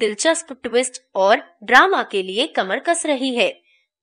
दिलचस्प ट्विस्ट और ड्रामा के लिए कमर कस रही है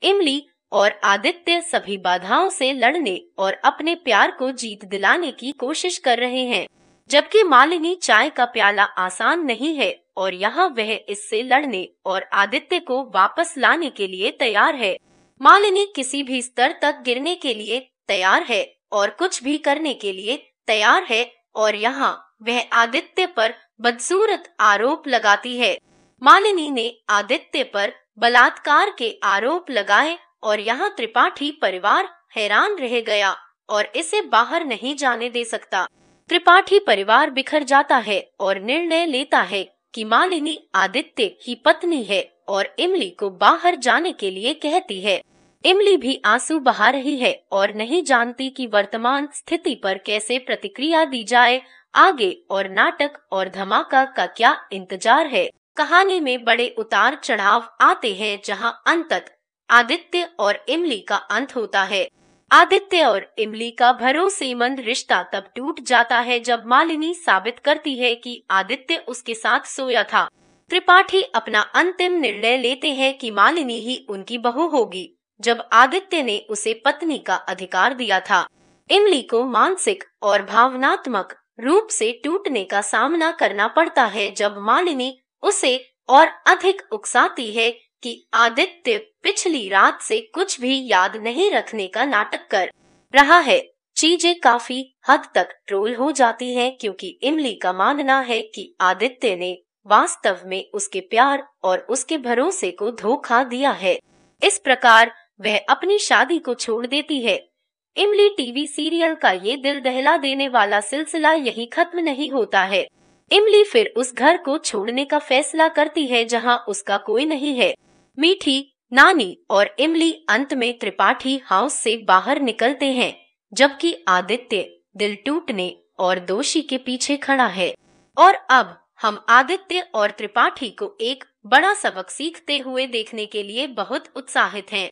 इमली और आदित्य सभी बाधाओं से लड़ने और अपने प्यार को जीत दिलाने की कोशिश कर रहे हैं जबकि मालिनी चाय का प्याला आसान नहीं है और यहाँ वह इससे लड़ने और आदित्य को वापस लाने के लिए तैयार है मालिनी किसी भी स्तर तक गिरने के लिए तैयार है और कुछ भी करने के लिए तैयार है और यहाँ वह आदित्य पर बदसूरत आरोप लगाती है मालिनी ने आदित्य पर बलात्कार के आरोप लगाए और यहाँ त्रिपाठी परिवार हैरान रह गया और इसे बाहर नहीं जाने दे सकता त्रिपाठी परिवार बिखर जाता है और निर्णय लेता है कि मालिनी आदित्य की पत्नी है और इमली को बाहर जाने के लिए कहती है इमली भी आंसू बहा रही है और नहीं जानती कि वर्तमान स्थिति पर कैसे प्रतिक्रिया दी जाए आगे और नाटक और धमाका का क्या इंतजार है कहानी में बड़े उतार चढ़ाव आते हैं जहां अंत आदित्य और इमली का अंत होता है आदित्य और इमली का भरोसेमंद रिश्ता तब टूट जाता है जब मालिनी साबित करती है कि आदित्य उसके साथ सोया था त्रिपाठी अपना अंतिम निर्णय लेते हैं कि मालिनी ही उनकी बहू होगी जब आदित्य ने उसे पत्नी का अधिकार दिया था इमली को मानसिक और भावनात्मक रूप से टूटने का सामना करना पड़ता है जब मालिनी उसे और अधिक उकसाती है कि आदित्य पिछली रात से कुछ भी याद नहीं रखने का नाटक कर रहा है चीजें काफी हद तक ट्रोल हो जाती हैं क्योंकि इमली का मानना है कि आदित्य ने वास्तव में उसके प्यार और उसके भरोसे को धोखा दिया है इस प्रकार वह अपनी शादी को छोड़ देती है इमली टीवी सीरियल का ये दिल दहला देने वाला सिलसिला यही खत्म नहीं होता है इमली फिर उस घर को छोड़ने का फैसला करती है जहां उसका कोई नहीं है मीठी नानी और इमली अंत में त्रिपाठी हाउस से बाहर निकलते हैं जबकि आदित्य दिल टूटने और दोषी के पीछे खड़ा है और अब हम आदित्य और त्रिपाठी को एक बड़ा सबक सीखते हुए देखने के लिए बहुत उत्साहित हैं।